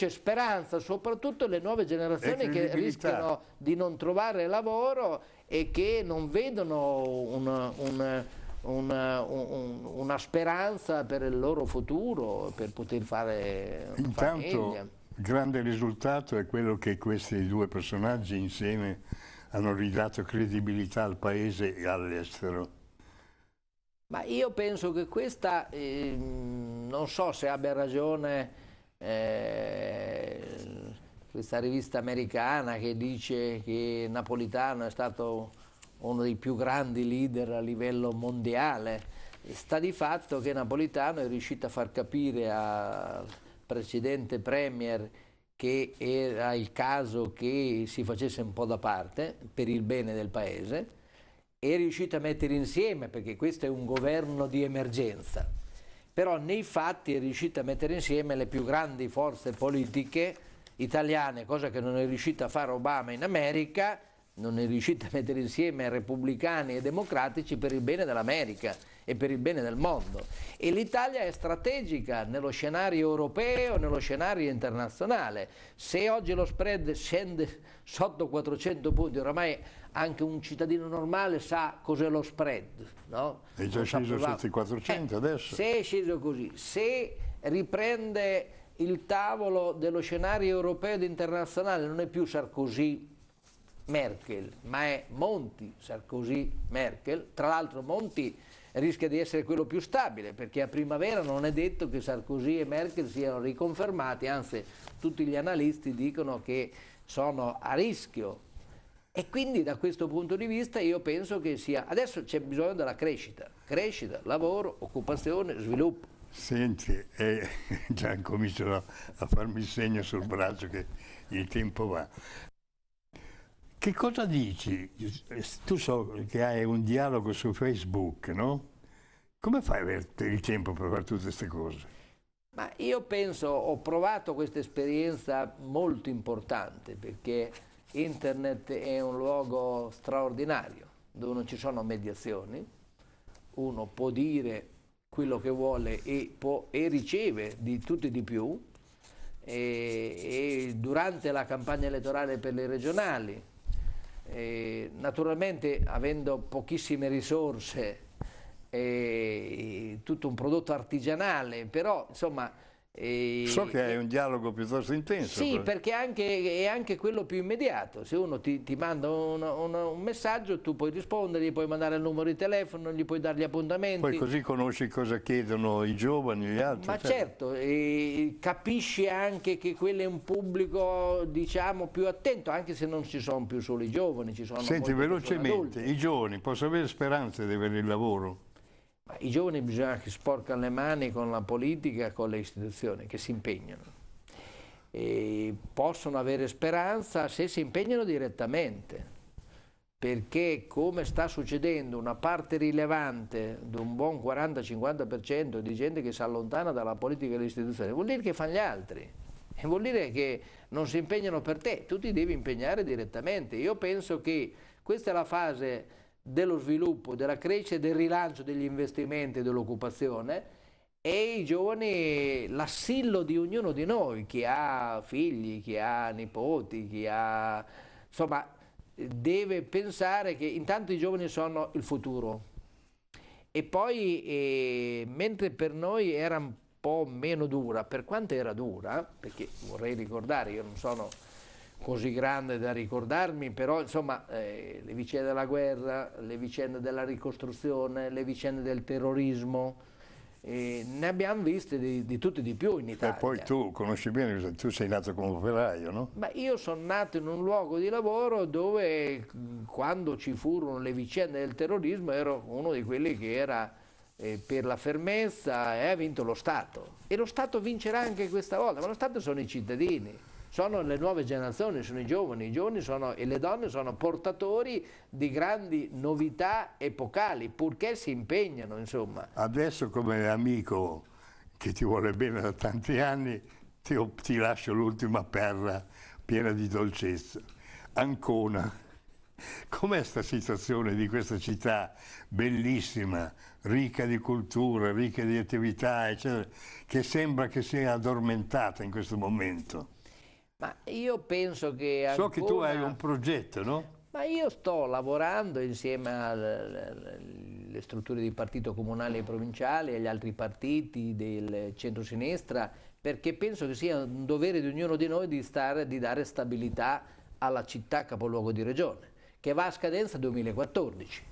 c'è speranza, soprattutto le nuove generazioni che rischiano di non trovare lavoro e che non vedono un, un, un, una speranza per il loro futuro, per poter fare Intanto, famiglia. grande risultato è quello che questi due personaggi insieme hanno ridato credibilità al paese e all'estero. Ma io penso che questa, eh, non so se abbia ragione eh, questa rivista americana che dice che Napolitano è stato uno dei più grandi leader a livello mondiale. Sta di fatto che Napolitano è riuscito a far capire al precedente Premier che era il caso che si facesse un po' da parte per il bene del paese, è riuscito a mettere insieme, perché questo è un governo di emergenza, però nei fatti è riuscita a mettere insieme le più grandi forze politiche italiane, cosa che non è riuscita a fare Obama in America, non è riuscita a mettere insieme repubblicani e democratici per il bene dell'America e per il bene del mondo. E l'Italia è strategica nello scenario europeo, nello scenario internazionale. Se oggi lo spread scende sotto 400 punti, oramai anche un cittadino normale sa cos'è lo spread. No? È già sceso sotto i 400 eh, adesso. Se è sceso così, se riprende il tavolo dello scenario europeo ed internazionale, non è più Sarkozy Merkel, ma è Monti, Sarkozy, Merkel. Tra l'altro Monti rischia di essere quello più stabile, perché a primavera non è detto che Sarkozy e Merkel siano riconfermati, anzi tutti gli analisti dicono che sono a rischio. E quindi da questo punto di vista io penso che sia... Adesso c'è bisogno della crescita, crescita, lavoro, occupazione, sviluppo. Senti, eh, già comincio a farmi il segno sul braccio che il tempo va. Che cosa dici? Tu so che hai un dialogo su Facebook, no? Come fai a avere il tempo per fare tutte queste cose? Ma io penso, ho provato questa esperienza molto importante perché internet è un luogo straordinario dove non ci sono mediazioni, uno può dire quello che vuole e, può, e riceve di tutto e di più e, e durante la campagna elettorale per le regionali eh, naturalmente avendo pochissime risorse, eh, tutto un prodotto artigianale, però insomma e so che è un dialogo piuttosto intenso. Sì, perché anche, è anche quello più immediato. Se uno ti, ti manda un, un, un, messaggio, tu puoi rispondere, gli puoi mandare il numero di telefono, gli puoi dare gli appuntamenti. Poi così conosci cosa chiedono i giovani, gli altri. Ma certo, certo capisci anche che quello è un pubblico diciamo, più attento, anche se non ci sono più solo i giovani, ci sono Senti, velocemente, i giovani possono avere speranze di avere il lavoro? i giovani bisogna che sporcano le mani con la politica, con le istituzioni, che si impegnano. E possono avere speranza se si impegnano direttamente perché come sta succedendo una parte rilevante di un buon 40-50% di gente che si allontana dalla politica e dalle istituzioni, vuol dire che fanno gli altri e vuol dire che non si impegnano per te, tu ti devi impegnare direttamente. Io penso che questa è la fase dello sviluppo, della crescita del rilancio degli investimenti e dell'occupazione e i giovani l'assillo di ognuno di noi, chi ha figli, chi ha nipoti, chi ha... insomma deve pensare che intanto i giovani sono il futuro e poi eh, mentre per noi era un po' meno dura, per quanto era dura, perché vorrei ricordare, io non sono così grande da ricordarmi, però insomma eh, le vicende della guerra, le vicende della ricostruzione, le vicende del terrorismo, eh, ne abbiamo viste di, di tutti di più in Italia. E poi tu conosci bene, tu sei nato come operaio, no? Ma io sono nato in un luogo di lavoro dove quando ci furono le vicende del terrorismo ero uno di quelli che era eh, per la fermezza e ha vinto lo Stato. E lo Stato vincerà anche questa volta, ma lo Stato sono i cittadini sono le nuove generazioni, sono i giovani, i giovani sono, e le donne sono portatori di grandi novità epocali, purché si impegnano insomma. Adesso come amico che ti vuole bene da tanti anni, ti, ti lascio l'ultima perla piena di dolcezza. Ancona. Com'è questa situazione di questa città bellissima, ricca di cultura, ricca di attività, eccetera, che sembra che sia addormentata in questo momento? Ma io penso che ancora... So che tu hai un progetto, no? Ma io sto lavorando insieme alle strutture di partito comunale e provinciale, agli altri partiti del centro-sinistra, perché penso che sia un dovere di ognuno di noi di, stare, di dare stabilità alla città capoluogo di regione, che va a scadenza 2014.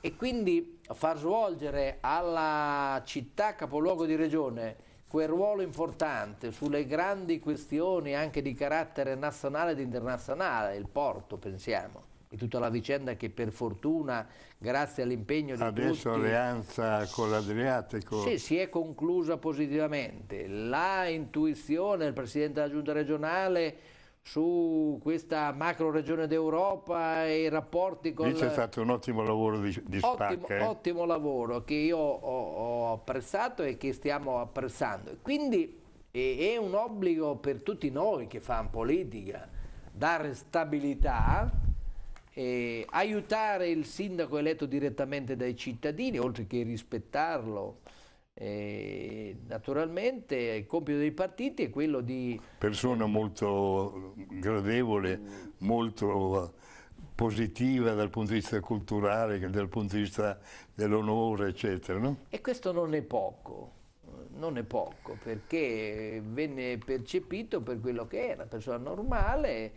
E quindi far svolgere alla città capoluogo di regione quel ruolo importante sulle grandi questioni anche di carattere nazionale ed internazionale, il porto pensiamo e tutta la vicenda che per fortuna, grazie all'impegno di Adesso tutti... alleanza con l'Adriatico... Sì, si è conclusa positivamente. La intuizione del Presidente della Giunta regionale su questa macro regione d'Europa e i rapporti con... Lì c'è stato un ottimo lavoro di, di ottimo, eh? ottimo, lavoro che io ho, ho, apprezzato e che stiamo apprezzando. Quindi è, un obbligo per tutti noi che fanno politica dare stabilità, eh, aiutare il sindaco eletto direttamente dai cittadini, oltre che rispettarlo e naturalmente il compito dei partiti è quello di... Persona molto gradevole, molto positiva dal punto di vista culturale, dal punto di vista dell'onore, eccetera. No? E questo non è poco, non è poco, perché venne percepito per quello che era, una persona normale,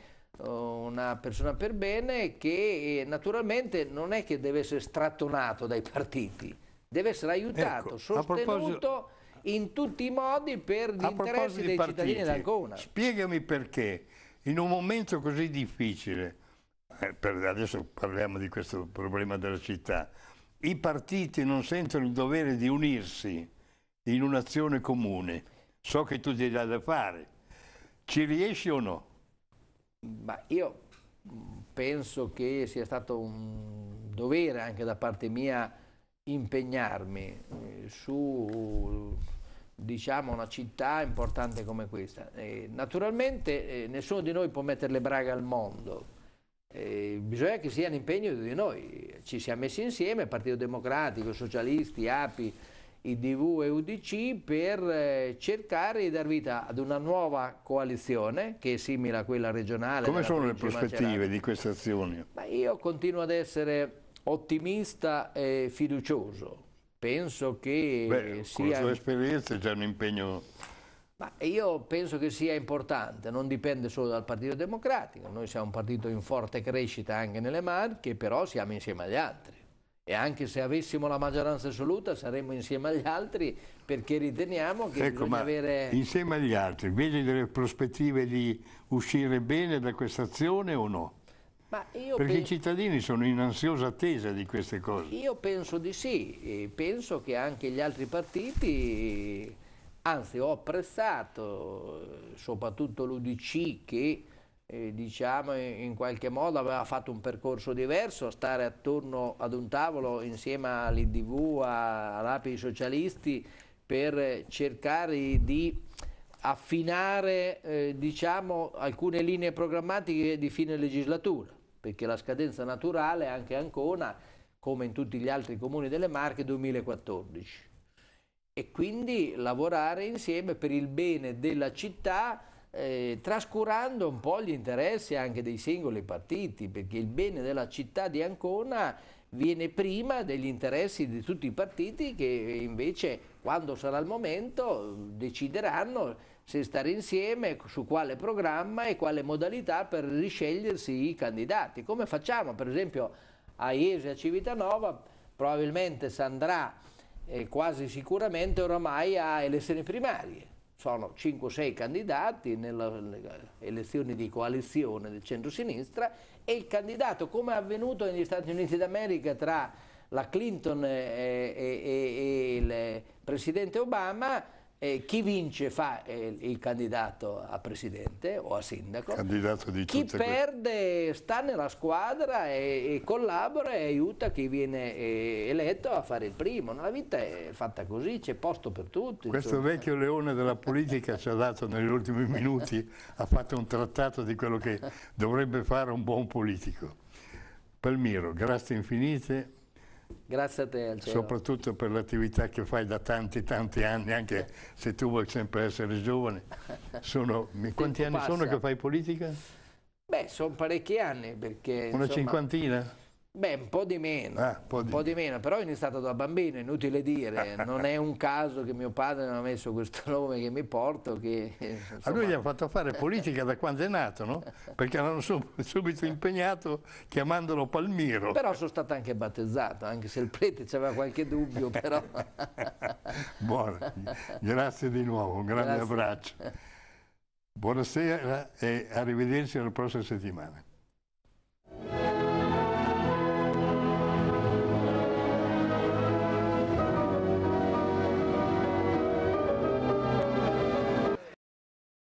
una persona per bene che naturalmente non è che deve essere strattonato dai partiti deve essere aiutato, ecco, sostenuto in tutti i modi per gli interessi dei partiti, cittadini d'Ancona. Spiegami perché in un momento così difficile, eh, adesso parliamo di questo problema della città, i partiti non sentono il dovere di unirsi in un'azione comune. So che tu ti dai da fare. Ci riesci o no? Ma io penso che sia stato un dovere anche da parte mia impegnarmi eh, su diciamo, una città importante come questa. naturalmente eh, nessuno di noi può mettere le braga al mondo, bisogna che sia l'impegno di noi, ci siamo messi insieme, Partito Democratico, Socialisti, API, IDV e UDC per eh, cercare di dar vita ad una nuova coalizione che è simile a quella regionale. Come sono le prospettive Macerata. di queste azioni? Ma io continuo ad essere ottimista e fiducioso. Penso che Beh, sia... Con la sua esperienza è già un impegno... Ma io penso che sia importante, non dipende solo dal Partito Democratico, noi siamo un partito in forte crescita anche nelle Marche, però siamo insieme agli altri. E anche se avessimo la maggioranza assoluta saremmo insieme agli altri perché riteniamo che ecco, bisogna avere... Insieme agli altri, vedi delle prospettive di uscire bene da questa azione o no? Perché i cittadini sono in ansiosa attesa di queste cose. Io penso di sì, e penso che anche gli altri partiti, anzi ho apprezzato soprattutto l'Udc che eh, diciamo in qualche modo aveva fatto un percorso diverso, stare attorno ad un tavolo insieme all'IDV, a, a Socialisti per cercare di affinare eh, diciamo, alcune linee programmatiche di fine legislatura perché la scadenza naturale anche a Ancona, come in tutti gli altri comuni delle Marche, 2014. E quindi lavorare insieme per il bene della città, eh, trascurando un po' gli interessi anche dei singoli partiti, perché il bene della città di Ancona viene prima degli interessi di tutti i partiti che invece quando sarà il momento decideranno se stare insieme, su quale programma e quale modalità per riscegliersi i candidati. Come facciamo per esempio a Iesi e a Civitanova, probabilmente si andrà eh, quasi sicuramente oramai a elezioni primarie. Sono 5-6 candidati nelle elezioni di coalizione del centro-sinistra e il candidato, come è avvenuto negli Stati Uniti d'America tra la Clinton eh, e, e, e, il presidente Obama, eh, chi vince fa eh, il candidato a presidente o a sindaco, chi perde sta nella squadra e, e, collabora e aiuta chi viene eh, eletto a fare il primo. La vita è fatta così, c'è posto per tutti. Questo insomma. vecchio leone della politica ci ha dato negli ultimi minuti, ha fatto un trattato di quello che dovrebbe fare un buon politico. Palmiro, grazie infinite, Grazie a te Alcero. Soprattutto per l'attività che fai da tanti tanti anni, anche se tu vuoi sempre essere giovane. Sono, quanti anni passa. sono che fai politica? Beh, sono parecchi anni perché... Una insomma, cinquantina? Beh, un po' di meno, eh, po un po' di meno, però ho iniziato da bambino, inutile dire, non è un caso che mio padre mi ha messo questo nome che mi porto. Che, insomma... Eh, A lui gli ha fatto fare politica da quando è nato, no? Perché l'hanno subito impegnato chiamandolo Palmiro. Però sono stato anche battezzato, anche se il prete aveva qualche dubbio, però... Buono, grazie di nuovo, un grande grazie. abbraccio. Buonasera e arrivederci alla prossima settimana.